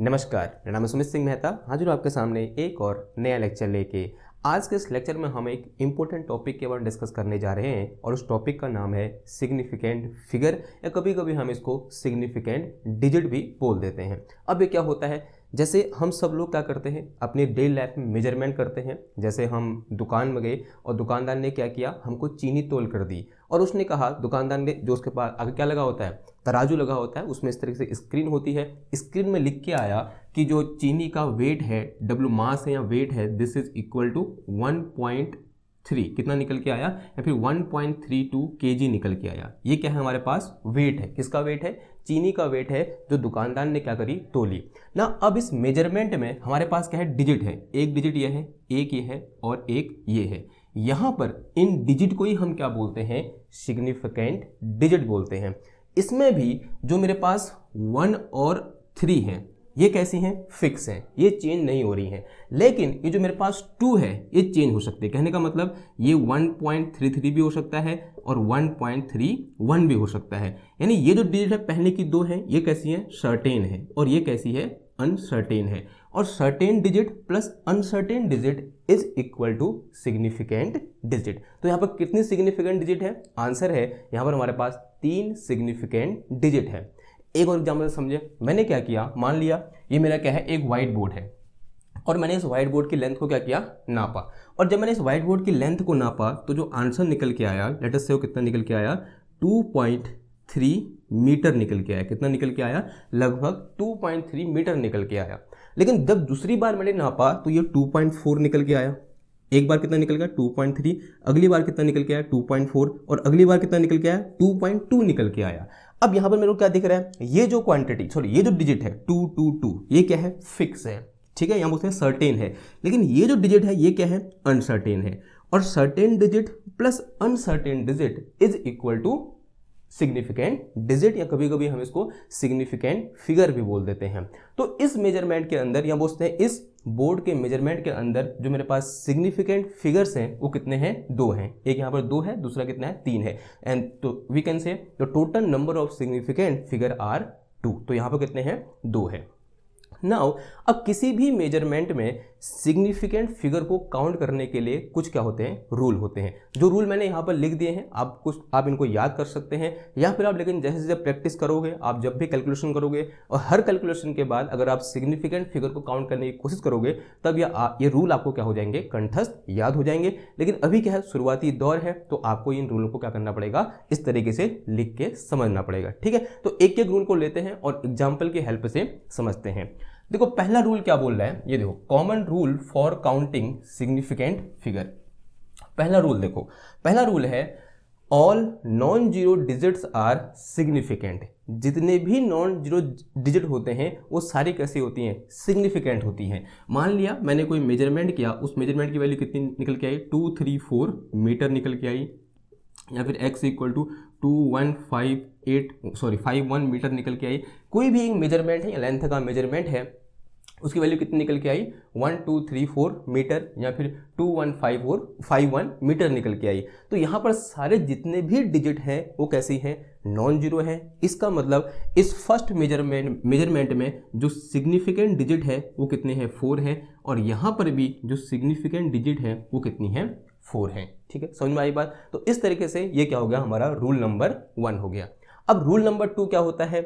नमस्कार मेरा नाम है सुमित सिंह मेहता हाजिर आपके सामने एक और नया लेक्चर लेके आज के इस लेक्चर में हम एक इम्पोर्टेंट टॉपिक के बारे में डिस्कस करने जा रहे हैं और उस टॉपिक का नाम है सिग्निफिकेंट फिगर या कभी कभी हम इसको सिग्निफिकेंट डिजिट भी बोल देते हैं अब ये क्या होता है जैसे हम सब लोग क्या करते हैं अपने डेली लाइफ में मेजरमेंट करते हैं जैसे हम दुकान में गए और दुकानदार ने क्या किया हमको चीनी तोल कर दी और उसने कहा दुकानदार ने जो उसके पास आगे क्या लगा होता है तराजू लगा होता है उसमें इस तरीके से स्क्रीन होती है स्क्रीन में लिख के आया कि जो चीनी का वेट है डब्लू मास है या वेट है this is equal to one point three कितना निकल के आया या फिर 1.32 पॉइंट निकल के आया ये क्या है हमारे पास वेट है किसका वेट है चीनी का वेट है जो दुकानदार ने क्या करी तोली ना अब इस मेजरमेंट में हमारे पास क्या है डिजिट है एक डिजिट ये है एक ये है और एक ये है यहाँ पर इन डिजिट को ही हम क्या बोलते हैं सिग्निफिकेंट डिजिट बोलते हैं इसमें भी जो मेरे पास वन और थ्री हैं ये कैसी हैं फिक्स हैं ये चेंज नहीं हो रही हैं लेकिन ये जो मेरे पास टू है ये चेंज हो सकते हैं कहने का मतलब ये 1.33 भी हो सकता है और 1.31 भी हो सकता है यानी ये जो डिजिट है पहले की दो है ये कैसी है सर्टेन है और ये कैसी है अनसर्टेन है और certain digit plus uncertain digit is equal to significant digit तो यहाँ पर कितनी सिग्निफिकेंट डिजिट है आंसर है यहाँ पर हमारे पास तीन सिग्निफिकेंट डिजिट है एक और एग्जाम्पल समझे मैंने क्या किया मान लिया ये मेरा क्या है एक वाइट बोर्ड है और मैंने इस वाइट बोर्ड की लेंथ को क्या किया नापा और जब मैंने इस वाइट बोर्ड की लेंथ को नापा तो जो आंसर निकल के आया लेटस से वो कितना निकल के आया टू पॉइंट थ्री मीटर निकल के आया कितना निकल के आया लगभग टू पॉइंट थ्री मीटर निकल के आया लेकिन जब दूसरी बार मैंने नापा तो ये टू पॉइंट फोर निकल के आया एक बार कितना निकल गया टू पॉइंट थ्री अगली बार कितना निकल के आया टू पॉइंट फोर और अगली बार कितना निकल के आया टू पॉइंट टू निकल के आया अब यहां पर मेरे को क्या दिख रहा है ये जो क्वांटिटी सॉरी ये जो डिजिट है टू टू टू ये क्या है फिक्स है ठीक है यहां बोलते हैं सर्टेन है लेकिन ये जो डिजिट है ये क्या है अनसर्टेन है और certain digit plus uncertain digit is equal to significant digit या कभी कभी हम इसको सिग्निफिकेंट फिगर भी बोल देते हैं तो इस मेजरमेंट के अंदर या बोलते हैं इस बोर्ड के मेजरमेंट के अंदर जो मेरे पास सिग्निफिकेंट फिगर्स हैं वो कितने हैं दो हैं एक यहाँ पर दो है दूसरा कितना है तीन है एंड तो we can say the total number of significant figure are two तो यहाँ पर कितने हैं दो है नाउ अब किसी भी मेजरमेंट में सिग्निफिकेंट फिगर को काउंट करने के लिए कुछ क्या होते हैं रूल होते हैं जो रूल मैंने यहाँ पर लिख दिए हैं आप कुछ आप इनको याद कर सकते हैं या फिर आप लेकिन जैसे जैसे प्रैक्टिस करोगे आप जब भी कैलकुलेशन करोगे और हर कैलकुलेशन के बाद अगर आप सिग्निफिकेंट फिगर को काउंट करने की कोशिश करोगे तब यह ये रूल आपको क्या हो जाएंगे कंठस्थ याद हो जाएंगे लेकिन अभी क्या है शुरुआती दौर है तो आपको इन रूलों को क्या करना पड़ेगा इस तरीके से लिख के समझना पड़ेगा ठीक है तो एक एक रूल को लेते हैं और एग्जाम्पल की हेल्प से समझते हैं देखो पहला रूल क्या बोल रहा है ये देखो common rule for counting significant figure पहला रूल देखो पहला रूल है all non zero digits are significant जितने भी नॉन जीरो डिजिट होते हैं वो सारी कैसे होती हैं सिग्निफिकेंट होती हैं मान लिया मैंने कोई मेजरमेंट किया उस मेजरमेंट की वैल्यू कितनी निकल के आई टू थ्री फोर मीटर निकल के आई या फिर x equal to two one five eight sorry five one meter निकल के आई कोई भी मेजरमेंट है या लेंथ का मेजरमेंट है उसकी वैल्यू कितनी निकल के आई one two three four meter या फिर two one five four five one meter निकल के आई तो यहाँ पर सारे जितने भी डिजिट हैं वो कैसी हैं नॉन जीरो हैं इसका मतलब इस फर्स्ट मेजरमेंट मेजरमेंट में जो सिग्निफिकेंट डिजिट है वो कितने हैं फोर हैं और यहाँ पर भी जो सिग्निफिकेंट डिजिट है वो कितनी है फोर है ठीक है समझ में आई बात तो इस तरीके से ये क्या हो गया हमारा रूल नंबर वन हो गया अब रूल नंबर टू क्या होता है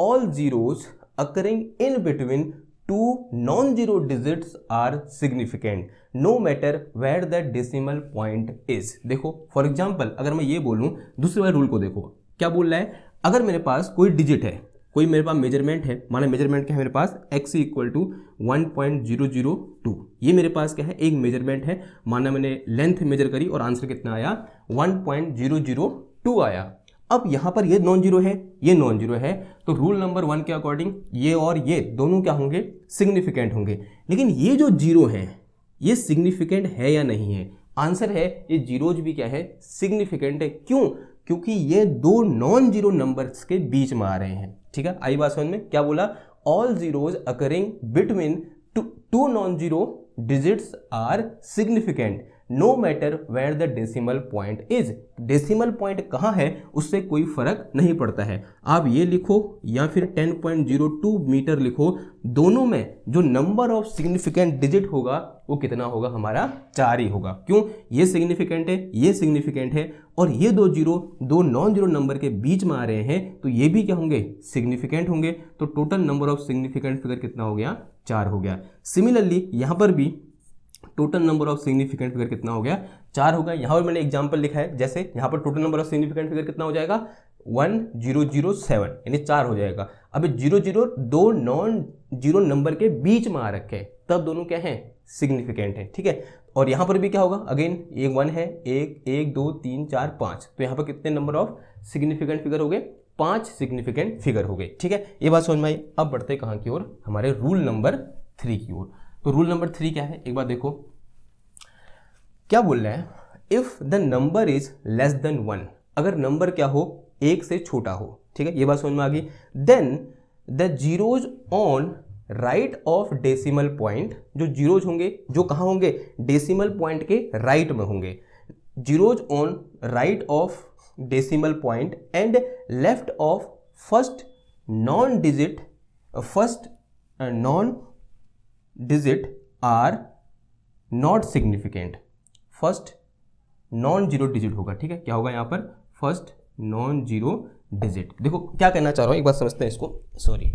all zeros occurring in between two non zero digits are significant no matter where the decimal point is देखो फॉर एग्जाम्पल अगर मैं ये बोलूँ दूसरे वाले रूल को देखो क्या बोल रहा है अगर मेरे पास कोई डिजिट है कोई मेरे पास मेजरमेंट है माना मेजरमेंट क्या है मेरे पास x equal to one point zero zero two ये मेरे पास क्या है एक मेजरमेंट है माना मैंने लेंथ मेजर करी और आंसर कितना आया one point zero zero two आया अब यहां पर ये नॉन जीरो है ये नॉन जीरो है तो रूल नंबर वन के अकॉर्डिंग ये और ये दोनों क्या होंगे सिग्निफिकेंट होंगे लेकिन ये जो जीरो है ये सिग्निफिकेंट है या नहीं है आंसर है ये जीरोज भी क्या है सिग्निफिकेंट है क्यों क्योंकि ये दो नॉन जीरो नंबर्स के बीच में आ रहे हैं ठीक है आई बात समझ में क्या बोला all zeros occurring between two two non zero digits are significant no matter where the decimal point is decimal point कहाँ है उससे कोई फर्क नहीं पड़ता है आप ये लिखो या फिर 10.02 मीटर लिखो दोनों में जो नंबर ऑफ सिग्निफिकेंट डिजिट होगा वो कितना होगा हमारा चार ही होगा क्यों ये सिग्निफिकेंट है ये सिग्निफिकेंट है और ये दो जीरो दो नॉन जीरो नंबर के बीच में आ रहे हैं तो ये भी क्या होंगे सिग्निफिकेंट होंगे तो total number of significant figure कितना हो गया चार हो गया सिमिलरली यहाँ पर भी total number of significant figure कितना हो गया चार हो गया यहाँ पर मैंने एग्जाम्पल लिखा है जैसे यहाँ पर total number of significant figure कितना हो जाएगा वन जीरो जीरो सेवन यानी चार हो जाएगा अब जीरो जीरो दो नॉन जीरो नंबर के बीच में आ रखे तब दोनों क्या हैं सिग्निफिकेंट हैं ठीक है और यहाँ पर भी क्या होगा अगेन एक वन है एक एक दो तीन चार पाँच तो यहाँ पर कितने नंबर ऑफ सिग्निफिकेंट फिगर हो गए पाँच सिग्निफिकेंट फिगर हो गए ठीक है ये बात समझ में आई अब बढ़ते कहाँ की ओर हमारे रूल नंबर थ्री की ओर तो रूल नंबर थ्री क्या है एक बार देखो क्या बोल रहे हैं if the number is less than one अगर नंबर क्या हो एक से छोटा हो ठीक है ये बात समझ में आ गई then the zeros on right of decimal point जो जीरोज होंगे जो कहाँ होंगे डेसिमल पॉइंट के राइट right में होंगे zeros on right of decimal point and left of first non digit first non digit are not significant first non zero digit होगा ठीक है क्या होगा यहाँ पर फर्स्ट नॉन जीरो डिजिट देखो क्या कहना चाह रहा हूँ एक बार समझते हैं इसको सॉरी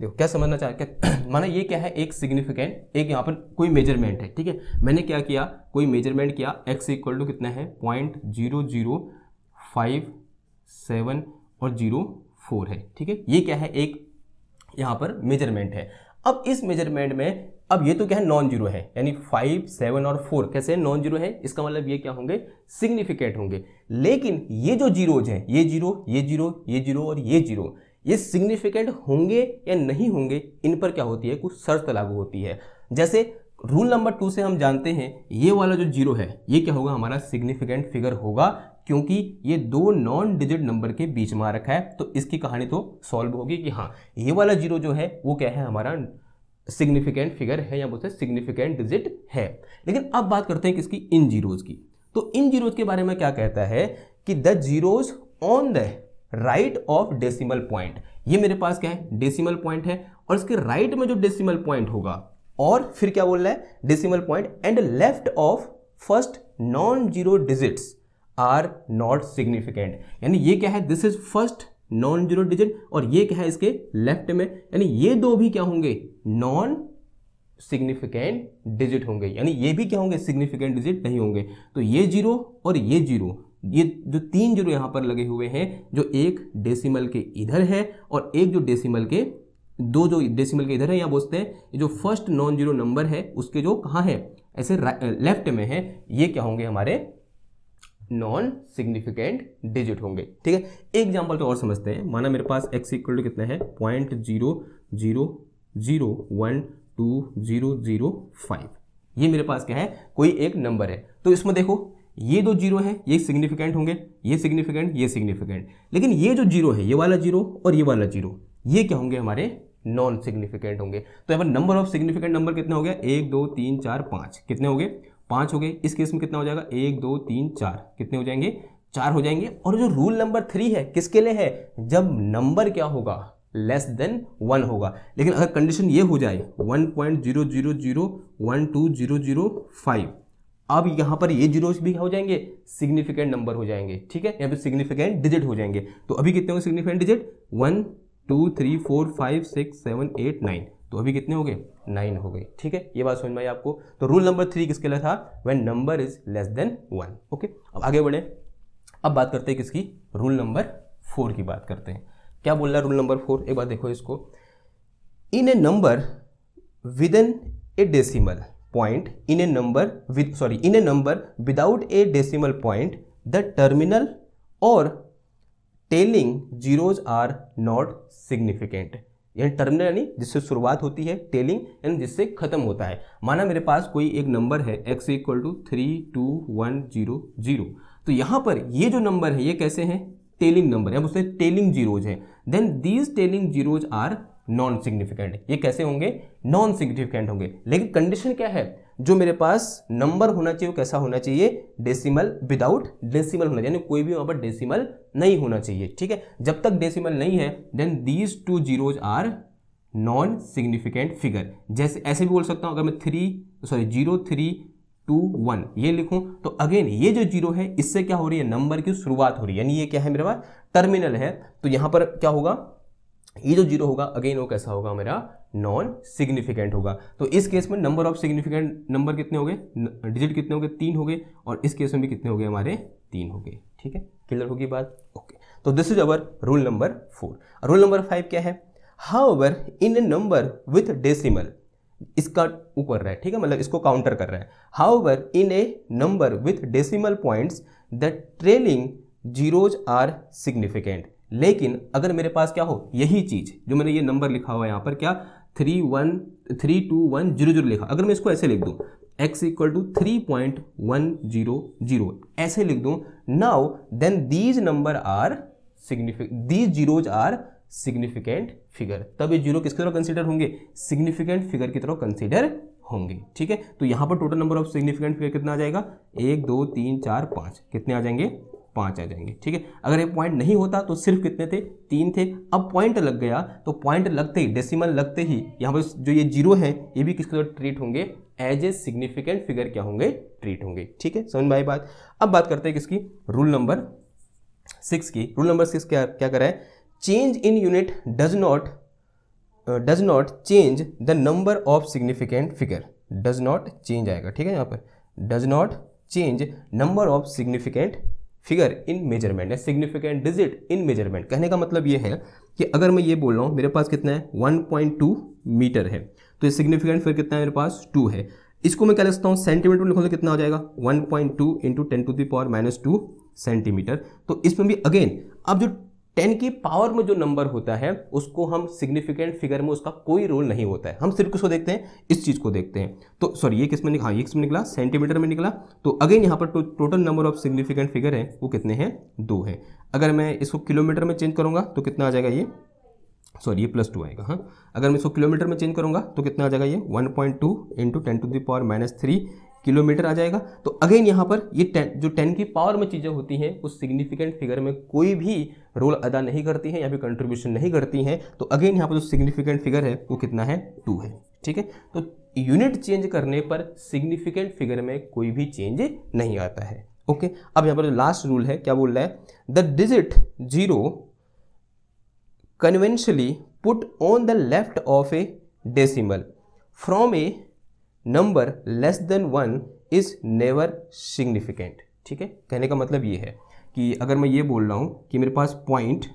देखो क्या समझना चाह क्या माना ये क्या है एक सिग्निफिकेंट एक यहाँ पर कोई मेजरमेंट है ठीक है मैंने क्या किया कोई मेजरमेंट किया एक्स इक्वल टू कितना है point zero zero five seven और जीरो फोर है ठीक है ये क्या है एक यहाँ पर मेजरमेंट है अब इस मेजरमेंट में अब ये तो क्या है नॉन जीरो है यानी फाइव सेवन और फोर कैसे नॉन जीरो है इसका मतलब ये क्या होंगे सिग्निफिकेंट होंगे लेकिन ये जो जीरोज हैं ये जीरो ये जीरो ये जीरो और ये जीरो ये सिग्निफिकेंट होंगे या नहीं होंगे इन पर क्या होती है कुछ शर्त लागू होती है जैसे रूल नंबर टू से हम जानते हैं ये वाला जो जीरो है ये क्या होगा हमारा सिग्निफिकेंट फिगर होगा क्योंकि ये दो नॉन डिजिट नंबर के बीच में आ रखा है तो इसकी कहानी तो सॉल्व होगी कि हाँ ये वाला जीरो जो है वो क्या है हमारा सिग्निफिकेंट फिगर है या बोलते हैं सिग्निफिकेंट डिजिट है लेकिन अब बात करते हैं किसकी इन जीरोज की तो इन जीरोज के बारे में क्या कहता है कि the zeros on the right of decimal point ये मेरे पास क्या है डेसिमल पॉइंट है और इसके राइट right में जो डेसिमल पॉइंट होगा और फिर क्या बोल रहा है decimal point and left of first non zero digits are not significant यानी ये क्या है this is first non zero digit और ये क्या है इसके लेफ्ट में यानी ये दो भी क्या होंगे नॉन सिग्निफिकेंट डिजिट होंगे यानी ये भी क्या होंगे सिग्निफिकेंट डिजिट नहीं होंगे तो ये जीरो और ये जीरो ये जो तीन जीरो यहाँ पर लगे हुए हैं जो एक डेसिमल के इधर है और एक जो डेसिमल के दो जो डेसिमल के इधर है या बोलते हैं जो फर्स्ट नॉन जीरो नंबर है उसके जो कहाँ है ऐसे लेफ्ट में है ये क्या होंगे हमारे नॉन सिग्निफिकेंट डिजिट होंगे ठीक है एक एग्जाम्पल तो और समझते हैं माना मेरे पास एक्स इक्वल टू कितना है point zero zero zero one two zero zero five ये मेरे पास क्या है कोई एक नंबर है तो इसमें देखो ये दो जीरो है ये सिग्निफिकेंट होंगे ये सिग्निफिकेंट ये सिग्निफिकेंट लेकिन ये जो जीरो है ये वाला जीरो और ये वाला जीरो ये क्या होंगे हमारे नॉन सिग्निफिकेंट होंगे तो यहाँ पर नंबर ऑफ सिग्निफिकेंट नंबर कितने हो गया एक दो तीन चार पाँच कितने हो गए पाँच हो गए इस केस में कितना हो जाएगा एक दो तीन चार कितने हो जाएंगे चार हो जाएंगे और जो रूल नंबर थ्री है किसके लिए है जब नंबर क्या होगा लेस देन वन होगा लेकिन अगर कंडीशन ये हो जाए one point zero zero zero one two zero zero five अब यहाँ पर ये जीरोस भी हो जाएंगे सिग्निफिकेंट नंबर हो जाएंगे ठीक है यहाँ पे सिग्निफिकेंट डिजिट हो जाएंगे तो अभी कितने होंगे significant digit one two three four five six seven eight nine तो अभी कितने हो गए नाइन हो गए ठीक है ये बात समझ में आई आपको तो रूल नंबर थ्री किसके लिए था when number is less than one okay अब आगे बढ़े अब बात करते हैं किसकी रूल नंबर फोर की बात करते हैं क्या बोल रहा है रूल नंबर फोर एक बार देखो इसको in a number with an a decimal point in a number with sorry in a number without a decimal point the terminal or trailing zeros are not significant यह terminal यानी जिससे शुरुआत होती है टेलिंग यानी जिससे खत्म होता है माना मेरे पास कोई एक नंबर है x equal to three two one zero zero तो यहाँ पर ये जो नंबर है ये कैसे हैं टेलिंग नंबर है उसे टेलिंग जीरोज है then these trailing zeros are non significant ये कैसे होंगे नॉन सिग्निफिकेंट होंगे लेकिन कंडीशन क्या है जो मेरे पास नंबर होना चाहिए वो कैसा होना चाहिए डेसिमल विदाउट डेसिमल होना चाहिए यानी कोई भी वहाँ पर डेसिमल नहीं होना चाहिए ठीक है जब तक डेसिमल नहीं है then these two zeros are non significant figure जैसे ऐसे भी बोल सकता हूँ अगर मैं three sorry zero three two one ये लिखूं तो अगेन ये जो जीरो है इससे क्या हो रही है नंबर की शुरुआत हो रही है यानी ये क्या है मेरे पास टर्मिनल है तो यहाँ पर क्या होगा ये जो जीरो होगा अगेन वो कैसा होगा मेरा नॉन सिग्निफिकेंट होगा तो इस केस में नंबर ऑफ सिग्निफिकेंट नंबर कितने हो गए डिजिट कितने हो गए तीन हो गए और इस केस में भी कितने हो गए हमारे तीन हो गए ठीक है क्लियर होगी बात ओके तो this is our rule number four rule number five क्या है however in a number with decimal इसका ऊपर रहा है ठीक है मतलब इसको काउंटर कर रहा है however in a number with decimal points the trailing zeros are significant लेकिन अगर मेरे पास क्या हो यही चीज़ जो मैंने ये नंबर लिखा हुआ है यहाँ पर क्या three one three two one zero zero लिखा अगर मैं इसको ऐसे लिख दूँ x equal to three point one zero zero ऐसे लिख दूँ now then these number are significant these zeros are significant figure तब ये जीरो किसके तरह कंसिडर होंगे सिग्निफिकेंट फिगर की तरह कंसिडर होंगे ठीक है तो यहाँ पर total number of significant figure कितना आ जाएगा एक दो तीन चार पाँच कितने आ जाएंगे पाँच आ जाएंगे ठीक है अगर ये पॉइंट नहीं होता तो सिर्फ कितने थे तीन थे अब पॉइंट लग गया तो पॉइंट लगते ही डेसिमल लगते ही यहाँ पर जो ये जीरो है ये भी किसके तरह ट्रीट होंगे एज ए सिग्निफिकेंट फिगर क्या होंगे ट्रीट होंगे ठीक है समझ भाई बात अब बात करते हैं किसकी रूल नंबर सिक्स की रूल नंबर सिक्स क्या क्या करा है change in unit does not does not change the number of significant figure does not change आएगा ठीक है यहाँ पर does not change number of significant figure in measurement या सिग्निफिकेंट डिजिट इन मेजरमेंट कहने का मतलब ये है कि अगर मैं ये बोल रहा हूँ मेरे पास कितना है 1.2 मीटर है तो ये सिग्निफिकेंट फिगर कितना है मेरे पास 2 है इसको मैं क्या लिखता हूँ सेंटीमीटर लिखो लिखूँ तो कितना हो जाएगा 1.2 point two into ten to the power minus two centimetre तो इसमें भी अगेन अब जो टेन की पावर में जो नंबर होता है उसको हम सिग्निफिकेंट फिगर में उसका कोई रोल नहीं होता है हम सिर्फ किसको देखते हैं इस चीज़ को देखते हैं तो सॉरी ये किसमें निकला हाँ, ये किसमें निकला सेंटीमीटर में निकला तो अगेन यहाँ पर टो, total number of significant figure है वो कितने हैं दो हैं अगर मैं इसको किलोमीटर में चेंज करूँगा तो कितना आ जाएगा ये सॉरी ये प्लस टू आएगा हाँ अगर मैं इसको किलोमीटर में चेंज करूँगा तो कितना आ जाएगा ये one point two into ten to the power minus three kilometre आ जाएगा तो अगेन यहाँ पर ये टेन जो टेन की पावर में चीज़ें होती हैं उस सिग्निफिकेंट फिगर में कोई भी रोल अदा नहीं करती हैं या फिर कंट्रीब्यूशन नहीं करती हैं तो अगेन यहाँ पर जो सिग्निफिकेंट फिगर है वो कितना है टू है ठीक है तो यूनिट चेंज करने पर सिग्निफिकेंट फिगर में कोई भी चेंज नहीं आता है ओके अब यहाँ पर जो लास्ट रूल है क्या बोल रहा है the digit zero conventionally put on the left of a decimal from a number less than one is never significant ठीक है कहने का मतलब ये है कि अगर मैं ये बोल रहा हूँ कि मेरे पास पॉइंट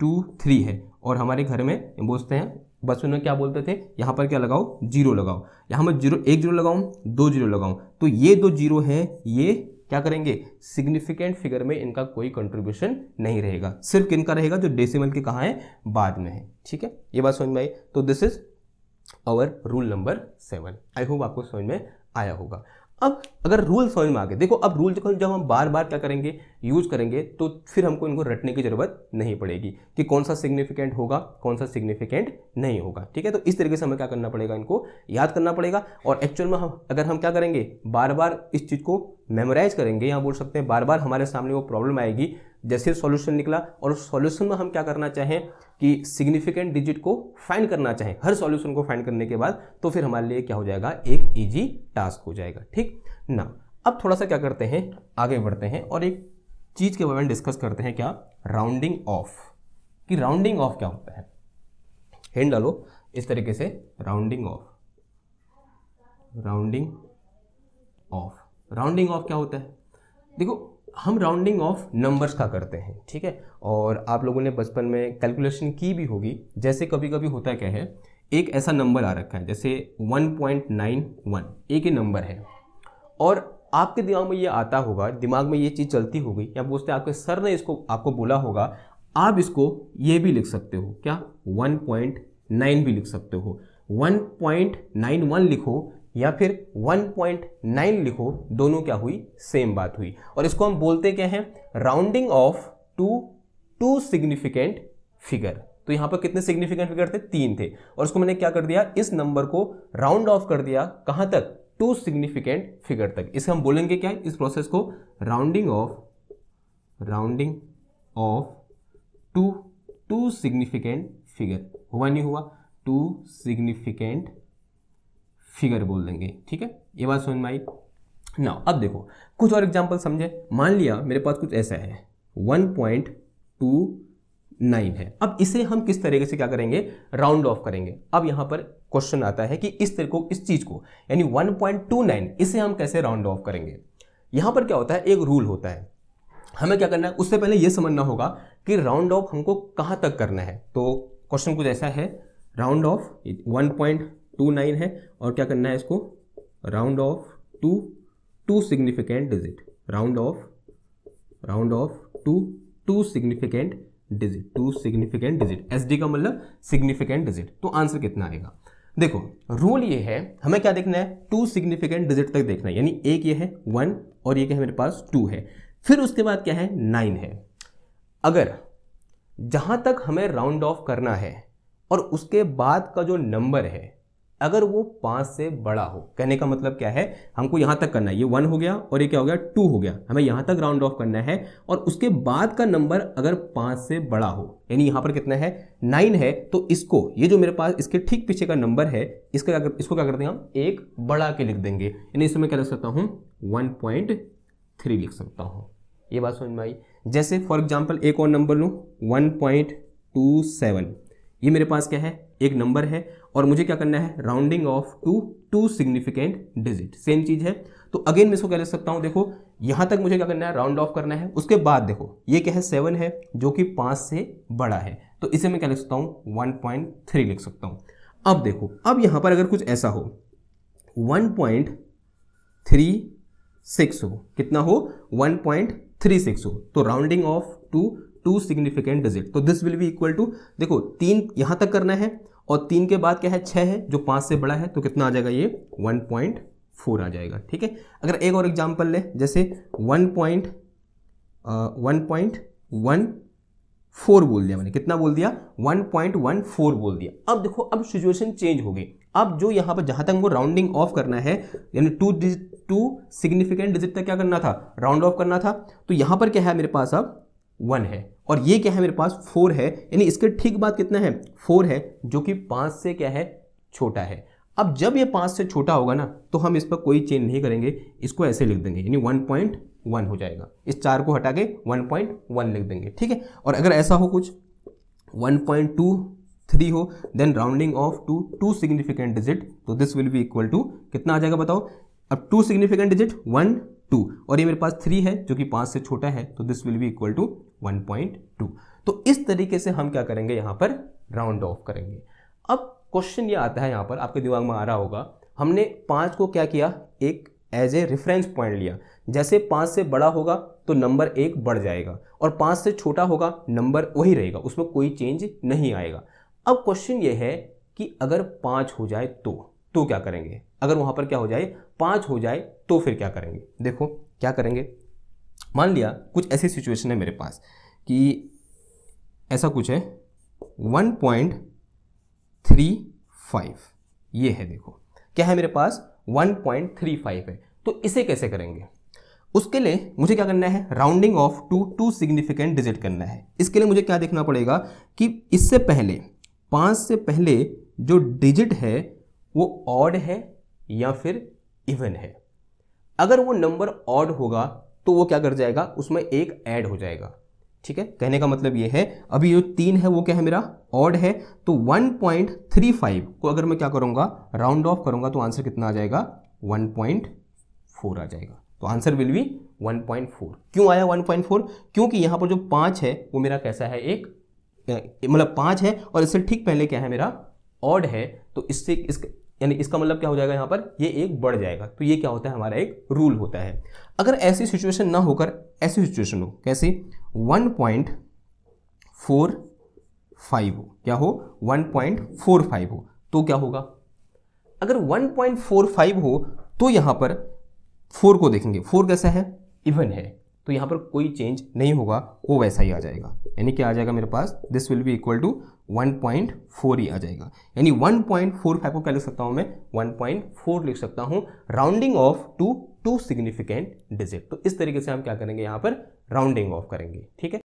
टू थ्री है और हमारे घर में बोलते हैं बस में क्या बोलते थे यहाँ पर क्या लगाओ जीरो लगाओ यहाँ मैं जीरो एक जीरो लगाऊँ दो जीरो लगाऊँ तो ये दो जीरो हैं ये क्या करेंगे सिग्निफिकेंट फिगर में इनका कोई कंट्रीब्यूशन नहीं रहेगा सिर्फ किनका रहेगा जो डेसिमल के कहाँ है बाद में है ठीक है ये बात समझ में आई तो this is our rule number seven I hope आपको समझ में आया होगा अब अगर रूल समझ में आ गए देखो अब रूल जब हम बार बार क्या करेंगे यूज करेंगे तो फिर हमको इनको रटने की ज़रूरत नहीं पड़ेगी कि कौन सा सिग्निफिकेंट होगा कौन सा सिग्निफिकेंट नहीं होगा ठीक है तो इस तरीके से हमें क्या करना पड़ेगा इनको याद करना पड़ेगा और एक्चुअल में हम अगर हम क्या करेंगे बार बार इस चीज़ को मेमोराइज करेंगे या बोल सकते हैं बार बार हमारे सामने वो प्रॉब्लम आएगी जैसे सॉल्यूशन निकला और उस सॉल्यूशन में हम क्या करना चाहें कि सिग्निफिकेंट डिजिट को फाइंड करना चाहें हर सॉल्यूशन को फाइंड करने के बाद तो फिर हमारे लिए क्या हो जाएगा एक ईजी टास्क हो जाएगा ठीक ना अब थोड़ा सा क्या करते हैं आगे बढ़ते हैं और एक चीज़ के बारे में डिस्कस करते हैं क्या राउंडिंग ऑफ कि राउंडिंग ऑफ क्या होता है हिंड डालो इस तरीके से rounding off rounding off rounding off क्या होता है देखो हम राउंडिंग ऑफ नंबर्स का करते हैं ठीक है और आप लोगों ने बचपन में कैलकुलेशन की भी होगी जैसे कभी कभी होता क्या है एक ऐसा नंबर आ रखा है जैसे 1.91 एक ही नंबर है और आपके दिमाग में ये आता होगा दिमाग में ये चीज़ चलती होगी या बोलते आपके सर ने इसको आपको बोला होगा आप इसको ये भी लिख सकते हो क्या 1.9 भी लिख सकते हो 1.91 लिखो या फिर 1.9 लिखो दोनों क्या हुई सेम बात हुई और इसको हम बोलते क्या हैं rounding off to two significant figure तो यहां पर कितने सिग्निफिकेंट फिगर थे तीन थे और इसको मैंने क्या कर दिया इस नंबर को राउंड ऑफ कर दिया कहां तक टू सिग्निफिकेंट फिगर तक इसे हम बोलेंगे क्या इस प्रोसेस को rounding off rounding off to two significant figure हुआ नहीं हुआ टू सिग्निफिकेंट फिगर बोल देंगे ठीक है ये बात समझ में आई ना अब देखो कुछ और एग्जाम्पल समझे मान लिया मेरे पास कुछ ऐसा है वन पॉइंट टू नाइन है अब इसे हम किस तरीके से क्या करेंगे राउंड ऑफ करेंगे अब यहाँ पर क्वेश्चन आता है कि इस तरीके को इस चीज़ को यानी वन पॉइंट टू नाइन इसे हम कैसे राउंड ऑफ करेंगे यहाँ पर क्या होता है एक रूल होता है हमें क्या करना है उससे पहले यह समझना होगा कि राउंड ऑफ हमको कहाँ तक करना है तो क्वेश्चन कुछ ऐसा है round off one point two nine है और क्या करना है इसको round off to two significant digit round off round off to two significant digit two significant digits का मतलब सिग्निफिकेंट डिजिट तो आंसर कितना आएगा देखो रूल ये है हमें क्या देखना है टू सिग्निफिकेंट डिजिट तक देखना है यानी एक ये है वन और ये क्या है मेरे पास टू है फिर उसके बाद क्या है नाइन है अगर जहां तक हमें राउंड ऑफ करना है और उसके बाद का जो नंबर है अगर वो पाँच से बड़ा हो कहने का मतलब क्या है हमको यहाँ तक करना है ये वन हो गया और ये क्या हो गया टू हो गया हमें यहाँ तक राउंड ऑफ करना है और उसके बाद का नंबर अगर पाँच से बड़ा हो यानी यहाँ पर कितना है नाइन है तो इसको ये जो मेरे पास इसके ठीक पीछे का नंबर है इसका अगर इसको क्या करते हैं हम एक बड़ा के लिख देंगे यानी इसमें क्या लिख सकता हूँ वन लिख सकता हूँ ये बात समझ में आई जैसे फॉर एग्जाम्पल एक और नंबर लूँ वन ये मेरे पास क्या है एक नंबर है और मुझे क्या करना है rounding off to two significant digit same चीज़ है तो अगेन मैं इसको क्या ले सकता हूं देखो यहां तक मुझे क्या करना है राउंड ऑफ करना है उसके बाद देखो ये क्या है सेवन है जो कि पांच से बड़ा है तो इसे मैं क्या लिख सकता हूं वन पॉइंट थ्री लिख सकता हूं अब देखो अब यहां पर अगर कुछ ऐसा हो वन पॉइंट थ्री सिक्स हो कितना हो वन पॉइंट थ्री सिक्स हो तो rounding off to two significant digit तो this will be equal to देखो तीन यहां तक करना है और तीन के बाद क्या है छः है जो पाँच से बड़ा है तो कितना आ जाएगा ये वन पॉइंट फोर आ जाएगा ठीक है अगर एक और एग्जाम्पल ले जैसे one point one point one four बोल दिया मैंने कितना बोल दिया वन पॉइंट वन फोर बोल दिया अब देखो अब सिचुएशन चेंज हो गई अब जो यहाँ पर जहाँ तक हमको राउंडिंग ऑफ करना है यानी two digit two significant digit तक क्या करना था राउंड ऑफ करना था तो यहाँ पर क्या है मेरे पास अब वन है और ये क्या है मेरे पास फोर है यानी इसके ठीक बात कितना है फोर है जो कि पाँच से क्या है छोटा है अब जब ये पाँच से छोटा होगा ना तो हम इस पर कोई चेंज नहीं करेंगे इसको ऐसे लिख देंगे यानी वन पॉइंट वन हो जाएगा इस चार को हटा के वन पॉइंट वन लिख देंगे ठीक है और अगर ऐसा हो कुछ वन पॉइंट टू थ्री हो then rounding off to two significant digit तो this will be equal to कितना आ जाएगा बताओ अब two significant digit one two और ये मेरे पास थ्री है जो कि पाँच से छोटा है तो this will be equal to 1.2 तो इस तरीके से हम क्या करेंगे यहाँ पर राउंड ऑफ करेंगे अब क्वेश्चन ये आता है यहाँ पर आपके दिमाग में आ रहा होगा हमने पाँच को क्या किया एक एज ए रेफरेंस पॉइंट लिया जैसे पाँच से बड़ा होगा तो नंबर एक बढ़ जाएगा और पाँच से छोटा होगा नंबर वही रहेगा उसमें कोई चेंज नहीं आएगा अब क्वेश्चन ये है कि अगर पाँच हो जाए तो तो क्या करेंगे अगर वहाँ पर क्या हो जाए पाँच हो जाए तो फिर क्या करेंगे देखो क्या करेंगे मान लिया कुछ ऐसी सिचुएशन है मेरे पास कि ऐसा कुछ है वन पॉइंट थ्री फाइव ये है देखो क्या है मेरे पास वन पॉइंट थ्री फाइव है तो इसे कैसे करेंगे उसके लिए मुझे क्या करना है rounding off to two significant digit करना है इसके लिए मुझे क्या देखना पड़ेगा कि इससे पहले पाँच से पहले जो डिजिट है वो ऑड है या फिर इवन है अगर वो नंबर ऑड होगा तो वो क्या कर जाएगा उसमें एक ऐड हो जाएगा ठीक है कहने का मतलब ये है अभी जो तीन है वो क्या है मेरा ऑड है तो 1.35 को अगर मैं क्या करूंगा राउंड ऑफ करूंगा तो आंसर कितना आ जाएगा 1.4 आ जाएगा तो आंसर विल बी 1.4 क्यों आया 1.4 क्योंकि यहां पर जो पांच है वो मेरा कैसा है एक मतलब पांच है और इससे ठीक पहले क्या है मेरा ऑड है तो इससे इस यानी इसका मतलब क्या हो जाएगा यहाँ पर ये एक बढ़ जाएगा तो ये क्या होता है हमारा एक रूल होता है अगर ऐसी सिचुएशन ना होकर ऐसी सिचुएशन हो कैसे वन पॉइंट फोर फाइव हो क्या हो वन पॉइंट फोर फाइव हो तो क्या होगा अगर वन पॉइंट फोर फाइव हो तो यहाँ पर फोर को देखेंगे फोर कैसा है इवन है तो यहाँ पर कोई चेंज नहीं होगा वो वैसा ही आ जाएगा यानी क्या आ जाएगा मेरे पास this will be equal to 1.4 ही आ जाएगा यानी 1.45 को क्या लिख सकता हूं मैं 1.4 लिख सकता हूं rounding off to two significant digit तो इस तरीके से हम क्या करेंगे यहां पर राउंडिंग ऑफ करेंगे ठीक है